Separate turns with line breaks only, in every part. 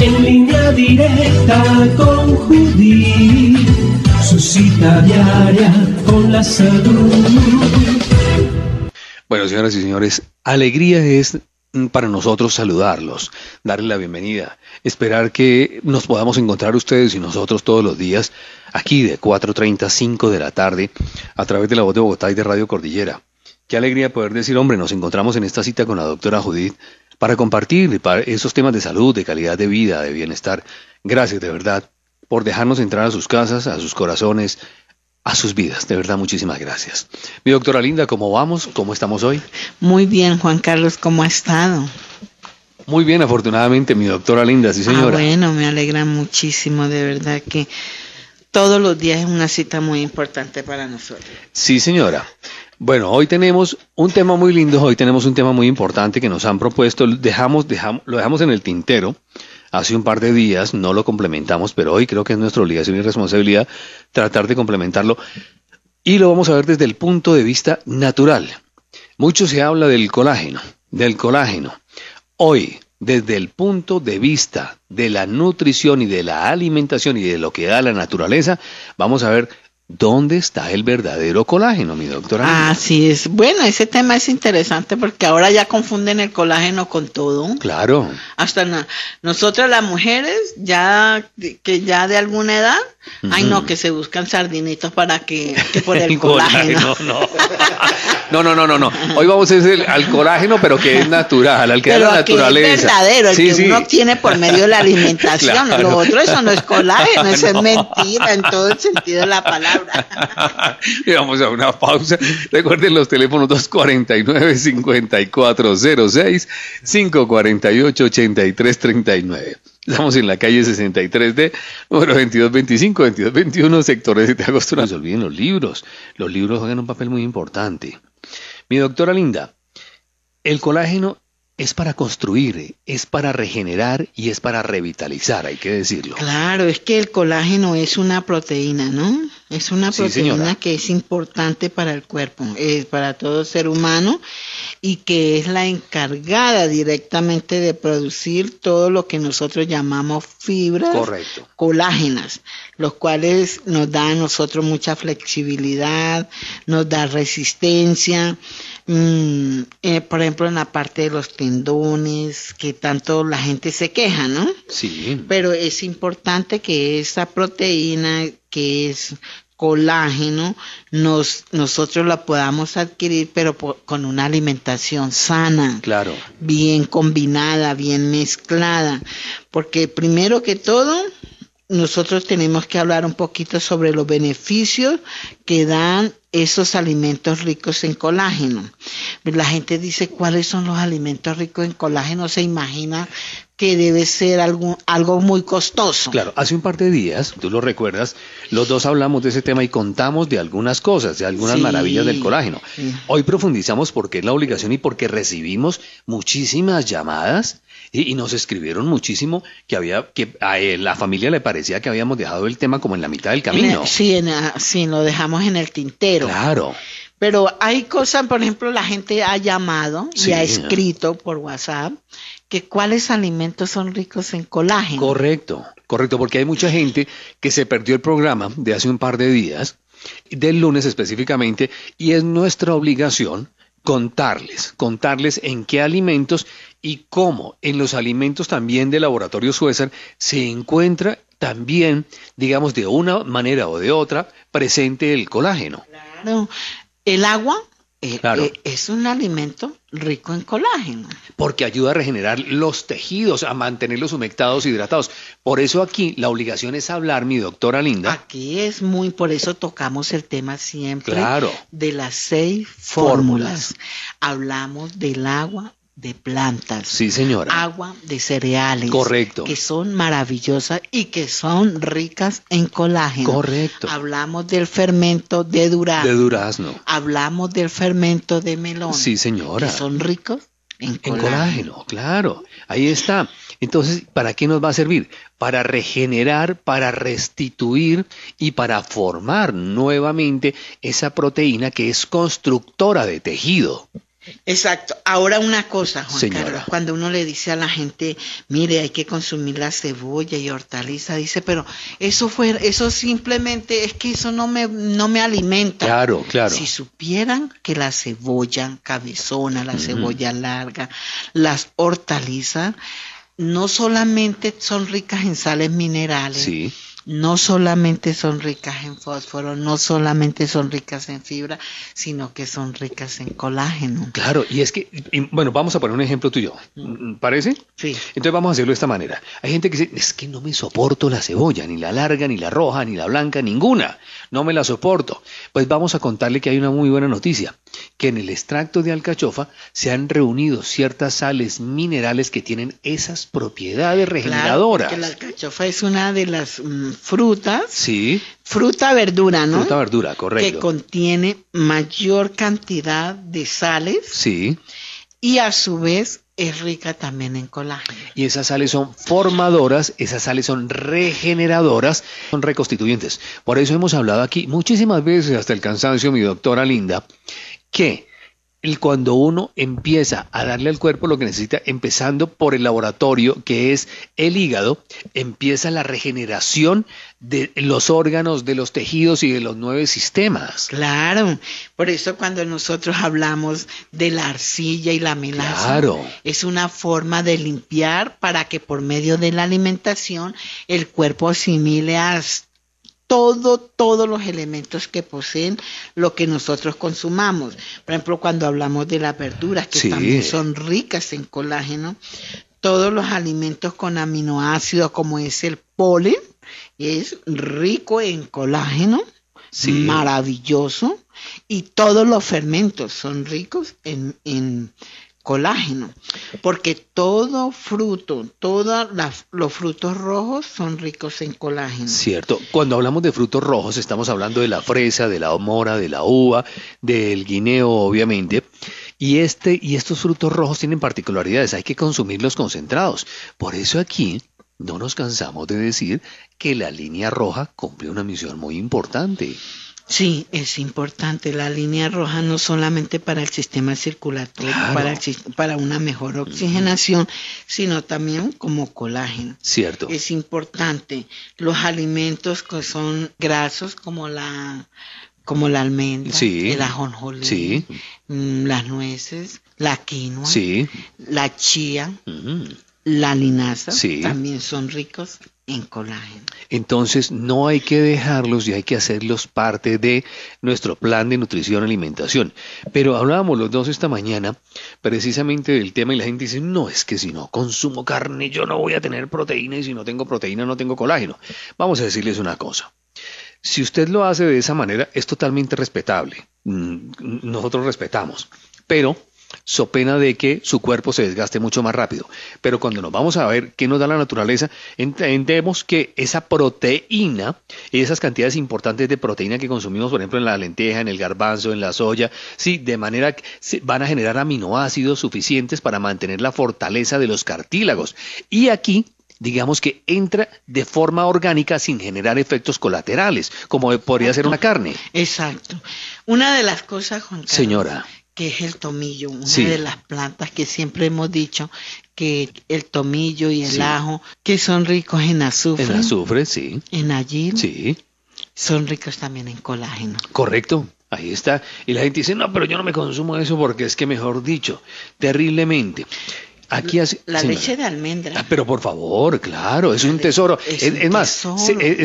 en línea directa con Judith, su cita diaria con la salud. Bueno, señoras y señores, alegría es para nosotros saludarlos, darles la bienvenida, esperar que nos podamos encontrar ustedes y nosotros todos los días aquí de 4.30 5 de la tarde a través de la voz de Bogotá y de Radio Cordillera. Qué alegría poder decir, hombre, nos encontramos en esta cita con la doctora Judith para compartir para esos temas de salud, de calidad de vida, de bienestar. Gracias de verdad por dejarnos entrar a sus casas, a sus corazones, a sus vidas. De verdad, muchísimas gracias. Mi doctora Linda, ¿cómo vamos? ¿Cómo estamos hoy?
Muy bien, Juan Carlos, ¿cómo ha estado?
Muy bien, afortunadamente, mi doctora Linda, sí ah, señora. Ah,
bueno, me alegra muchísimo, de verdad que todos los días es una cita muy importante para nosotros.
Sí, señora. Bueno, hoy tenemos un tema muy lindo, hoy tenemos un tema muy importante que nos han propuesto, dejamos, dejamos, lo dejamos en el tintero hace un par de días, no lo complementamos, pero hoy creo que es nuestra obligación y responsabilidad tratar de complementarlo y lo vamos a ver desde el punto de vista natural. Mucho se habla del colágeno, del colágeno. Hoy, desde el punto de vista de la nutrición y de la alimentación y de lo que da la naturaleza, vamos a ver ¿Dónde está el verdadero colágeno, mi doctora? Así es. Bueno, ese tema es interesante
porque ahora ya confunden el colágeno con todo. Claro. Hasta nosotras las mujeres, ya que ya de alguna edad, Ay, no, que se buscan sardinitos para que, por el, colágeno. no.
no, no, no, no. Hoy vamos a decir al colágeno, pero que es natural, al que la naturaleza. Es verdadero, el que uno obtiene por medio de la alimentación. Lo otro, eso no es colágeno, eso es mentira
en todo el sentido de la
palabra. y vamos a una pausa. Recuerden los teléfonos 249-5406, 548-8339. Estamos en la calle 63D, número 2225, 2221, sector de 7 de agosto. No se olviden los libros. Los libros juegan un papel muy importante. Mi doctora Linda, el colágeno es para construir, es para regenerar y es para revitalizar, hay que decirlo.
Claro, es que el colágeno es una proteína, ¿no? Es una proteína que es importante para el cuerpo, es eh, para todo ser humano y que es la encargada directamente de producir todo lo que nosotros llamamos fibras colágenas, los cuales nos dan a nosotros mucha flexibilidad, nos da resistencia, mm, eh, por ejemplo en la parte de los tendones, que tanto la gente se queja, ¿no? Sí. Pero es importante que esa proteína que es colágeno nos, nosotros la podamos adquirir, pero con una alimentación sana, claro. bien combinada, bien mezclada, porque primero que todo, nosotros tenemos que hablar un poquito sobre los beneficios que dan esos alimentos ricos en colágeno. La gente dice, ¿cuáles son los alimentos ricos en colágeno? Se imagina que debe ser algo,
muy costoso. Claro, hace un par de días, tú lo recuerdas, los dos hablamos de ese tema y contamos de algunas cosas, de algunas maravillas del colágeno. Hoy profundizamos por qué es la obligación y porque recibimos muchísimas llamadas y, nos escribieron muchísimo que había que a la familia le parecía que habíamos dejado el tema como en la mitad del camino.
sí, sí, lo dejamos en el tintero. Claro. Pero hay cosas, por ejemplo, la gente ha llamado y ha escrito por WhatsApp que cuáles alimentos son ricos en colágeno.
Correcto, correcto, porque hay mucha gente que se perdió el programa de hace un par de días, del lunes específicamente, y es nuestra obligación contarles, contarles en qué alimentos y cómo en los alimentos también de laboratorio Suezer se encuentra también, digamos, de una manera o de otra, presente el colágeno.
Claro. El agua eh, eh, es un alimento rico en colágeno.
Porque ayuda a regenerar los tejidos, a mantenerlos humectados, hidratados. Por eso aquí la obligación es hablar, mi doctora Linda.
Aquí es muy, por eso tocamos el tema siempre de las seis fórmulas. Hablamos del agua, de plantas.
Sí, señora.
Agua de cereales. Correcto. Que son maravillosas y que son ricas en colágeno. Correcto. Hablamos del fermento de durazno. De durazno. Hablamos del fermento de melón.
Sí, señora. Que son ricos en colágeno. En colágeno, claro. Ahí está. Entonces, ¿para qué nos va a servir? Para regenerar, para restituir y para formar nuevamente esa proteína que es constructora de tejido. Exacto. Ahora una cosa, Juan Carlos,
cuando uno le dice a la gente, mire, hay que consumir la cebolla y hortaliza, dice, pero eso fue, eso simplemente es que eso no me, no me alimenta. Claro, claro. Si supieran que la cebolla cabezona, la cebolla larga, las hortalizas, no solamente son ricas en sales minerales, sí no solamente son ricas en fósforo, no solamente son ricas en fibra, sino que son ricas en colágeno.
Claro, y es que, bueno, vamos a poner un ejemplo tuyo, mm. ¿parece? Sí. Entonces vamos a hacerlo de esta manera. Hay gente que dice, es que no me soporto la cebolla, ni la larga, ni la roja, ni la blanca, ninguna, no me la soporto. Pues vamos a contarle que hay una muy buena noticia, que en el extracto de alcachofa se han reunido ciertas sales minerales que tienen esas propiedades regeneradoras. Claro, que la
alcachofa es una de las... Mm, fruta,
fruta, verdura, ¿no? Fruta, verdura, correcto. Que
contiene mayor cantidad de sales. Sí. Y a su vez es rica también en colágeno.
Y esas sales son formadoras, esas sales son regeneradoras, son reconstituyentes. Por eso hemos hablado aquí muchísimas veces, hasta el cansancio, mi doctora Linda, que cuando uno empieza a darle al cuerpo lo que necesita, empezando por el laboratorio, que es el hígado, empieza la regeneración de los órganos, de los tejidos y de los nueve sistemas. Claro, por eso cuando nosotros hablamos de la arcilla
y la melaza, es una forma de limpiar para que por medio de la alimentación el cuerpo asimile hasta todo, todos los elementos que poseen lo que nosotros consumamos. Por ejemplo, cuando hablamos de las verduras, que también son ricas en colágeno, todos los alimentos con aminoácidos, como es el polen, es rico en colágeno, maravilloso, y todos los fermentos son ricos en colágeno, porque todo fruto, todos los frutos rojos son ricos en colágeno.
Cierto, cuando hablamos de frutos rojos estamos hablando de la fresa, de la mora, de la uva, del guineo, obviamente. Y, este, y estos frutos rojos tienen particularidades, hay que consumirlos concentrados. Por eso aquí no nos cansamos de decir que la línea roja cumple una misión muy importante.
Sí, es importante la línea roja no solamente para el sistema circulatorio, para, una mejor oxigenación, sino también como colágeno. Cierto. Es importante los alimentos que son grasos como la como la almendra, el ajonjolí, mm, las nueces, la quinoa, la chía. Mm la linaza también son ricos en colágeno.
Entonces no hay que dejarlos y hay que hacerlos parte de nuestro plan de nutrición alimentación. Pero hablábamos los dos esta mañana precisamente del tema y la gente dice, no, es que si no consumo carne yo no voy a tener proteína y si no tengo proteína no tengo colágeno. Vamos a decirles una cosa. Si usted lo hace de esa manera es totalmente respetable. Mm, nosotros respetamos. Pero so pena de que su cuerpo se desgaste mucho más rápido. Pero cuando nos vamos a ver qué nos da la naturaleza, entendemos que esa proteína, esas cantidades importantes de proteína que consumimos, por ejemplo, en la lenteja, en el garbanzo, en la soya, sí, de manera que van a generar aminoácidos suficientes para mantener la fortaleza de los cartílagos. Y aquí digamos que entra de forma orgánica sin generar efectos colaterales, como podría ser una carne. Exacto.
Una de las cosas, Señora que es el tomillo, una de las plantas que siempre hemos dicho que el tomillo y el ajo, que son ricos en
azufre. En azufre, sí. En allí.
Sí. Son ricos también en colágeno.
Correcto. Ahí está. Y la gente dice, no, pero yo no me consumo eso porque es que, mejor dicho, terriblemente. Aquí la leche de almendra. Ah, pero por favor, claro, es un tesoro. Es, más,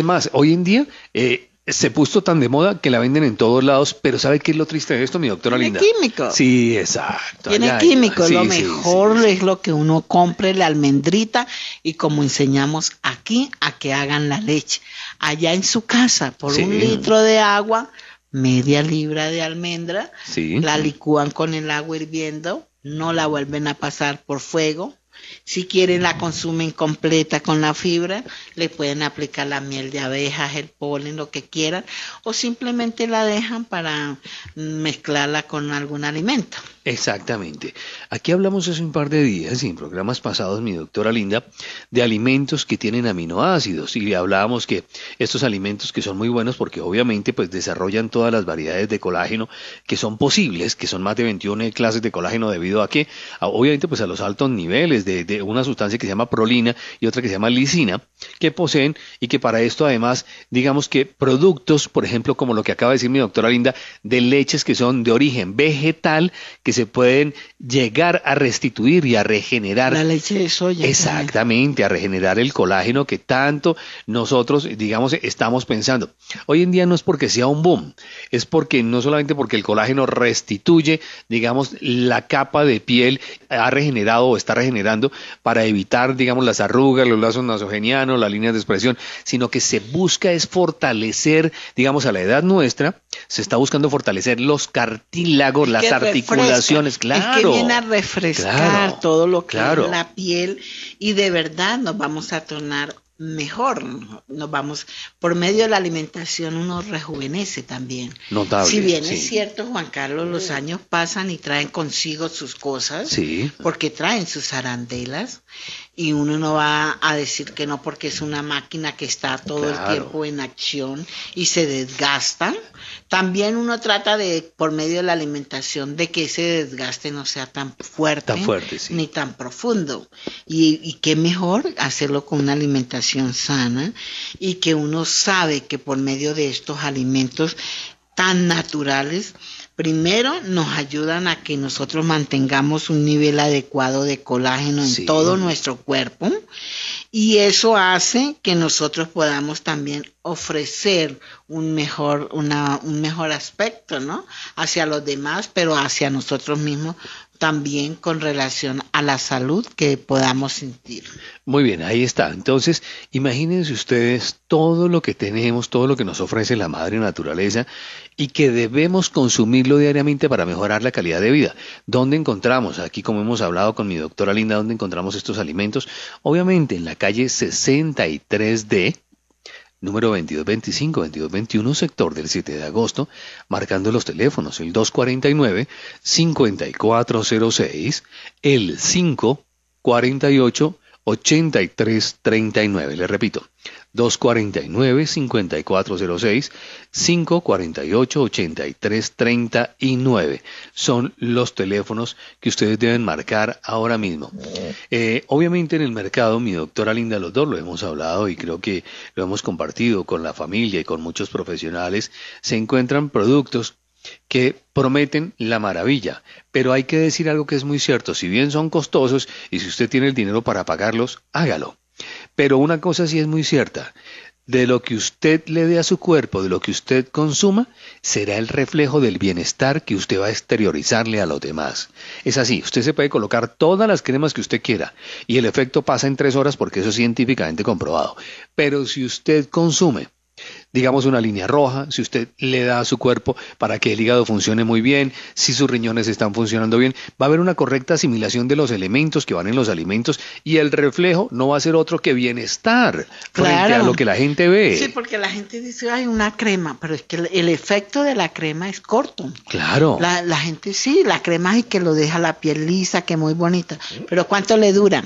más, hoy en día eh, se puso tan de moda que la venden en todos lados, pero ¿sabe qué es lo triste de esto, mi doctora Tiene químico. Sí, exacto. Tiene químico. lo mejor
es lo que uno compre, la almendrita, y como enseñamos aquí, a que hagan la leche. Allá en su casa, por un litro de agua, media libra de almendra, la licúan con el agua hirviendo, no la vuelven a pasar por fuego, si quieren la consumen completa con la fibra le pueden aplicar la miel de abejas, el polen, lo que quieran, o simplemente la dejan para mezclarla con algún alimento.
Exactamente. Aquí hablamos hace un par de días y en programas pasados, mi doctora Linda, de alimentos que tienen aminoácidos y hablábamos que estos alimentos que son muy buenos porque obviamente pues desarrollan todas las variedades de colágeno que son posibles, que son más de 21 clases de colágeno debido a que obviamente pues a los altos niveles de, de una sustancia que se llama prolina y otra que se llama lisina, que poseen y que para esto además, digamos que productos, por ejemplo, como lo que acaba de decir mi doctora Linda, de leches que son de origen vegetal, que se pueden llegar a restituir y a regenerar. La leche de soya. Exactamente, a regenerar el colágeno que tanto nosotros, digamos, estamos pensando. Hoy en día no es porque sea un boom, es porque no solamente porque el colágeno restituye, digamos, la capa de piel ha regenerado o está regenerando para evitar, digamos, las arrugas, los lazos nasogenianos, la líneas de expresión, sino que se busca es fortalecer, digamos, a la edad nuestra, se está buscando fortalecer los cartílagos, las articulaciones, claro. Es que viene a
refrescar
todo lo que claro. es la
piel y de verdad nos vamos a tornar mejor, nos vamos, por medio de la alimentación uno rejuvenece también.
Notable. Si bien es
cierto, Juan Carlos, los años pasan y traen consigo sus cosas, sí. porque traen sus arandelas, y uno no va a decir que no porque es una máquina que está todo el tiempo en acción y se desgasta. También uno trata de, por medio de la alimentación, de que ese desgaste no sea tan fuerte, ni tan profundo. Y, y qué mejor hacerlo con una alimentación sana y que uno sabe que por medio de estos alimentos tan naturales, Primero, nos ayudan a que nosotros mantengamos un nivel adecuado de colágeno en todo nuestro cuerpo y eso hace que nosotros podamos también ofrecer un mejor, una, un mejor aspecto, ¿no? Hacia los demás, pero hacia nosotros mismos también con relación a la salud que podamos sentir.
Muy bien, ahí está. Entonces, imagínense ustedes todo lo que tenemos, todo lo que nos ofrece la madre naturaleza y que debemos consumirlo diariamente para mejorar la calidad de vida. ¿Dónde encontramos? Aquí, como hemos hablado con mi doctora Linda, ¿dónde encontramos estos alimentos? Obviamente, en la calle 63D, número 2225-2221, sector del 7 de agosto, marcando los teléfonos el 249-5406, el 548 8339. Le repito, 249-5406, 548-8339. Son los teléfonos que ustedes deben marcar ahora mismo. Eh, obviamente en el mercado, mi doctora Linda Lodor, lo hemos hablado y creo que lo hemos compartido con la familia y con muchos profesionales, se encuentran productos que prometen la maravilla. Pero hay que decir algo que es muy cierto, si bien son costosos y si usted tiene el dinero para pagarlos, hágalo. Pero una cosa sí es muy cierta, de lo que usted le dé a su cuerpo, de lo que usted consuma, será el reflejo del bienestar que usted va a exteriorizarle a los demás. Es así, usted se puede colocar todas las cremas que usted quiera y el efecto pasa en tres horas porque eso es científicamente comprobado. Pero si usted consume digamos, una línea roja, si usted le da a su cuerpo para que el hígado funcione muy bien, si sus riñones están funcionando bien, va a haber una correcta asimilación de los elementos que van en los alimentos y el reflejo no va a ser otro que bienestar frente a lo que la gente ve. Sí,
porque la gente dice, hay una crema, pero es que el, efecto de la crema es corto. Claro. La, gente sí, la crema es que lo deja la piel lisa, que muy bonita, pero ¿cuánto le dura?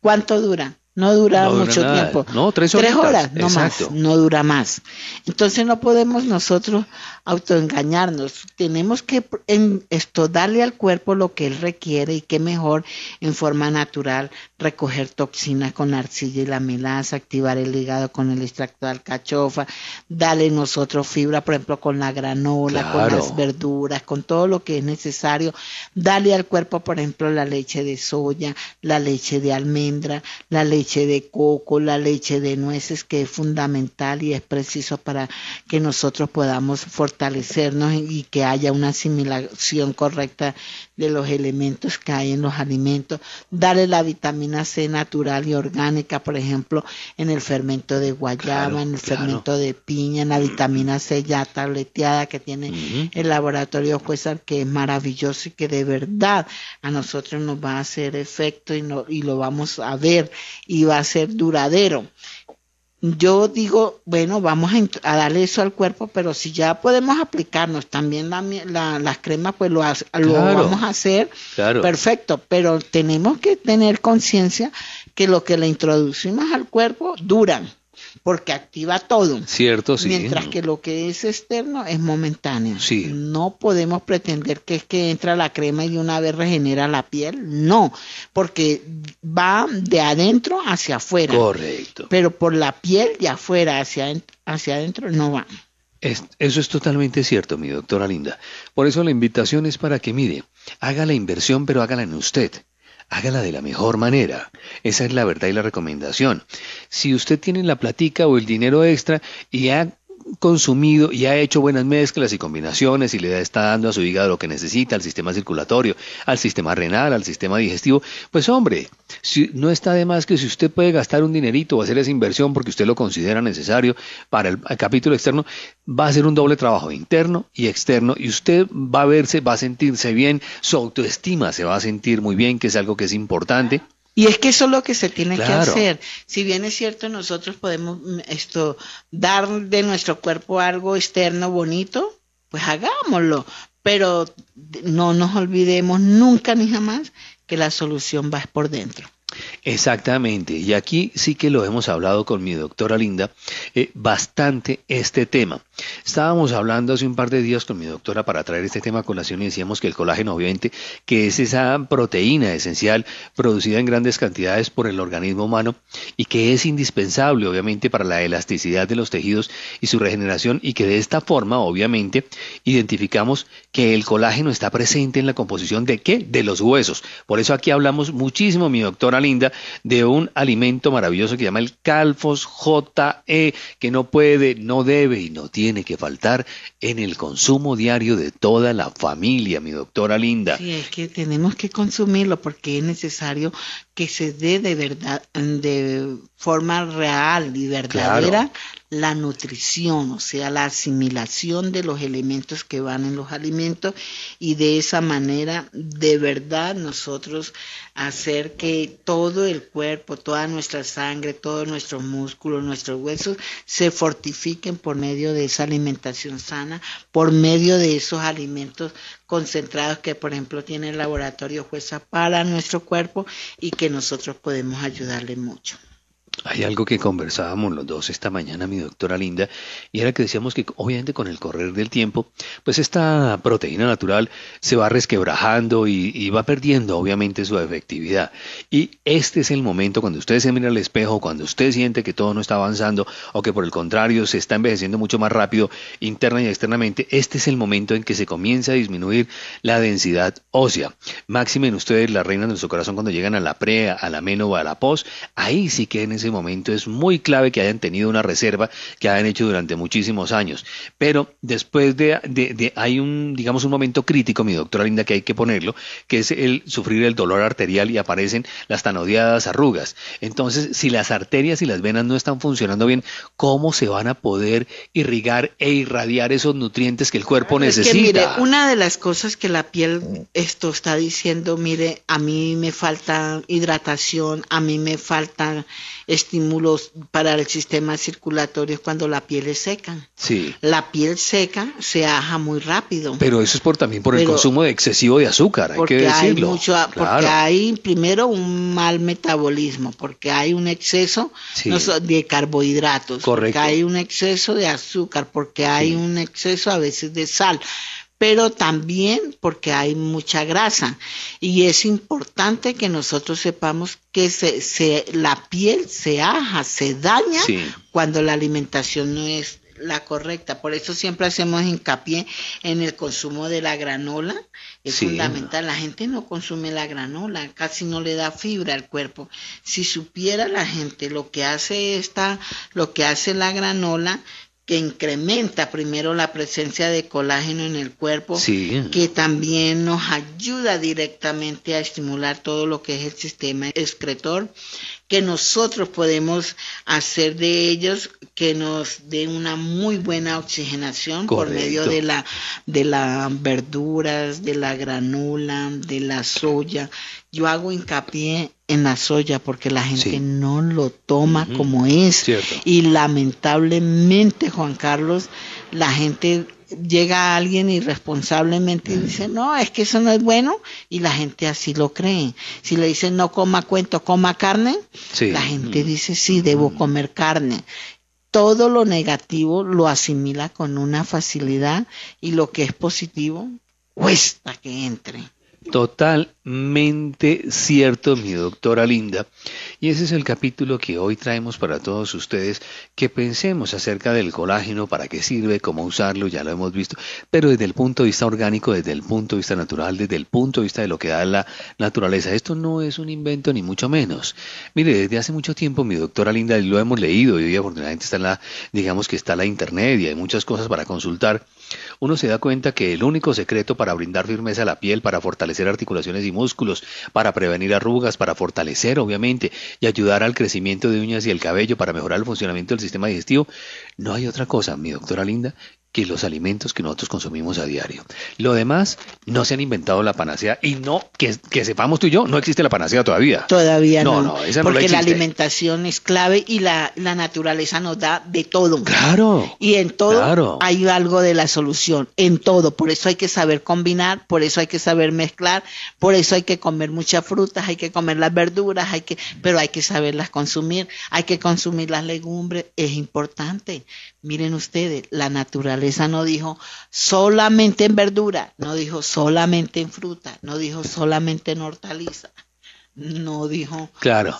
¿Cuánto dura? no dura mucho tiempo. No, tres, tres horas, no más, no dura más. Entonces no podemos nosotros autoengañarnos. Tenemos que en esto darle al cuerpo lo que él requiere y qué mejor en forma natural recoger toxinas con la arcilla y la melaza, activar el hígado con el extracto de alcachofa, darle nosotros fibra, por ejemplo, con la granola, con las verduras, con todo lo que es necesario. Darle al cuerpo, por ejemplo, la leche de soya, la leche de almendra, la leche leche de coco, la leche de nueces, que es fundamental y es preciso para que nosotros podamos fortalecernos y que haya una asimilación correcta de los elementos que hay en los alimentos. Darle la vitamina C natural y orgánica, por ejemplo, en el fermento de guayaba, en el fermento de piña, en la vitamina C ya tableteada que tiene el laboratorio Cuesar, que es maravilloso y que de verdad a nosotros nos va a hacer efecto y, lo vamos a ver. Y y va a ser duradero. Yo digo, bueno, vamos a, darle eso al cuerpo, pero si ya podemos aplicarnos también las cremas, pues lo, vamos a hacer perfecto, pero tenemos que tener conciencia que lo que le introducimos al cuerpo duran porque activa todo.
Cierto, sí. Mientras
que lo que es externo es momentáneo. Sí. No podemos pretender que es que entra la crema y una vez regenera la piel, no, porque va de adentro hacia afuera. Correcto. Pero
por la piel de afuera hacia, hacia adentro no va. eso es totalmente cierto, mi doctora Linda. Por eso la invitación es para que mire, haga la inversión, pero hágala en usted hágala de la mejor manera. Esa es la verdad y la recomendación. Si usted tiene la platica o el dinero extra y ha consumido y ha hecho buenas mezclas y combinaciones y le está dando a su hígado lo que necesita, al sistema circulatorio, al sistema renal, al sistema digestivo, pues hombre, si, no está de más que si usted puede gastar un dinerito o hacer esa inversión porque usted lo considera necesario para el, el capítulo externo, va a ser un doble trabajo interno y externo y usted va a verse, va a sentirse bien, su autoestima se va a sentir muy bien, que es algo que es importante. Y es que eso es lo que se tiene que hacer.
Si bien es cierto, nosotros podemos mm, esto dar de nuestro cuerpo algo externo bonito, pues hagámoslo. Pero no nos olvidemos nunca ni jamás que la solución va por dentro.
Exactamente, y aquí sí que lo hemos hablado con mi doctora Linda eh, bastante este tema. Estábamos hablando hace un par de días con mi doctora para traer este tema a colación y decíamos que el colágeno obviamente, que es esa proteína esencial producida en grandes cantidades por el organismo humano y que es indispensable obviamente para la elasticidad de los tejidos y su regeneración y que de esta forma obviamente identificamos que el colágeno está presente en la composición de qué? De los huesos. Por eso aquí hablamos muchísimo, mi doctora Linda, de un alimento maravilloso que se llama el Calfos JE, que no puede, no debe y no tiene tiene que faltar en el consumo diario de toda la familia, mi doctora Linda.
Sí, es que tenemos que consumirlo porque es necesario que se dé de verdad, de forma real y verdadera la nutrición, o sea, la asimilación de los elementos que van en los alimentos y de esa manera de verdad nosotros hacer que todo el cuerpo, toda nuestra sangre, todos nuestros músculos, nuestros huesos se fortifiquen por medio de esa alimentación sana, por medio de esos alimentos concentrados que por ejemplo tiene el laboratorio jueza para nuestro cuerpo y que nosotros podemos ayudarle mucho.
Hay algo que conversábamos los dos esta mañana, mi doctora Linda, y era que decíamos que obviamente con el correr del tiempo, pues esta proteína natural se va resquebrajando y, va perdiendo obviamente su efectividad. Y este es el momento cuando usted se mira al espejo, cuando usted siente que todo no está avanzando o que por el contrario se está envejeciendo mucho más rápido interna y externamente, este es el momento en que se comienza a disminuir la densidad ósea. Máxima ustedes, las reinas de su corazón, cuando llegan a la prea, a la meno a la pos, ahí sí que ese momento es muy clave que hayan tenido una reserva que hayan hecho durante muchísimos años. Pero después de, hay un, digamos, un momento crítico, mi doctora Linda, que hay que ponerlo, que es el sufrir el dolor arterial y aparecen las tan odiadas arrugas. Entonces, si las arterias y las venas no están funcionando bien, ¿cómo se van a poder irrigar e irradiar esos nutrientes que el cuerpo necesita?
una de las cosas que la piel esto está diciendo, mire, a mí me falta hidratación, a mí me falta estímulos para el sistema circulatorio cuando la piel es seca. Sí. La piel seca se aja muy rápido.
Pero eso es por, también por el consumo excesivo de azúcar, hay que decirlo. Porque hay
primero un mal metabolismo, porque hay un exceso de carbohidratos, porque hay un exceso de azúcar, porque hay un exceso a veces de sal pero también porque hay mucha grasa. Y es importante que nosotros sepamos que se, la piel se aja, se daña cuando la alimentación no es la correcta. Por eso siempre hacemos hincapié en el consumo de la granola.
Es fundamental.
La gente no consume la granola, casi no le da fibra al cuerpo. Si supiera la gente lo que hace esta, lo que hace la granola, que incrementa primero la presencia de colágeno en el cuerpo,
que
también nos ayuda directamente a estimular todo lo que es el sistema excretor, que nosotros podemos hacer de ellos que nos den una muy buena oxigenación por medio de la de las verduras, de la granula, de la soya. Yo hago hincapié en la soya porque la gente no lo toma como es. Y lamentablemente, Juan Carlos, la gente llega a alguien irresponsablemente y dice, no, es que eso no es bueno, y la gente así lo cree. Si le dicen, no coma cuento, coma carne,
la gente
dice, sí, debo comer carne. Todo lo negativo lo asimila con una facilidad y lo que es positivo
cuesta que entre. Totalmente cierto, mi doctora linda. Y ese es el capítulo que hoy traemos para todos ustedes, que pensemos acerca del colágeno, para qué sirve, cómo usarlo, ya lo hemos visto, pero desde el punto de vista orgánico, desde el punto de vista natural, desde el punto de vista de lo que da la naturaleza. Esto no es un invento ni mucho menos. Mire, desde hace mucho tiempo mi doctora Linda lo hemos leído y hoy afortunadamente está en la, digamos que está la internet y hay muchas cosas para consultar. Uno se da cuenta que el único secreto para brindar firmeza a la piel, para fortalecer articulaciones y músculos, para prevenir arrugas, para fortalecer obviamente y ayudar al crecimiento de uñas y el cabello para mejorar el funcionamiento del sistema digestivo, no hay otra cosa, mi doctora linda, que los alimentos que nosotros consumimos a diario. Lo demás, no se han inventado la panacea y no, que, sepamos tú y yo, no existe la panacea todavía. Todavía no. no, porque la,
alimentación es clave y la, naturaleza nos da de todo.
Claro.
Y en todo hay algo de la solución, en todo. Por eso hay que saber combinar, por eso hay que saber mezclar, por eso hay que comer muchas frutas, hay que comer las verduras, hay que, pero hay que saberlas consumir, hay que consumir las legumbres, es importante. Miren ustedes, la naturaleza no dijo solamente en verdura, no dijo solamente en fruta, no dijo solamente en hortaliza. No dijo.
Claro,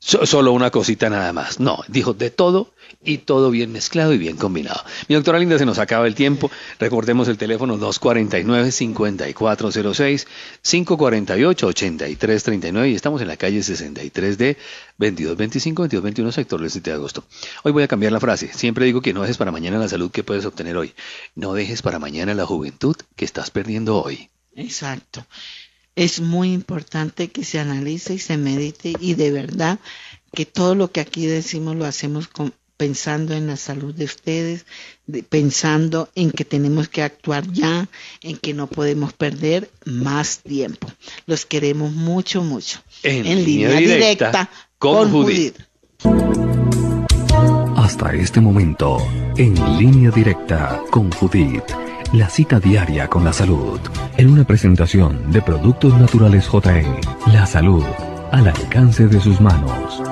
solo una cosita nada más. No, dijo de todo y todo bien mezclado y bien combinado. Mi doctora Linda, se nos acaba el tiempo. Recordemos el teléfono 249-5406, 548-8339 y estamos en la calle 63D, 2225, 2221, sector del 7 de agosto. Hoy voy a cambiar la frase. Siempre digo que no dejes para mañana la salud que puedes obtener hoy. No dejes para mañana la juventud que estás perdiendo hoy.
Exacto es muy importante que se analice y se medite y de verdad que todo lo que aquí decimos lo hacemos pensando en la salud de ustedes, pensando en que tenemos que actuar ya, en que no podemos perder más tiempo. Los queremos mucho, mucho.
En, línea, directa, con, Judith. Hasta este momento, en línea directa con Judith la cita diaria con la salud. En una presentación de Productos Naturales JN. La salud al alcance de sus manos.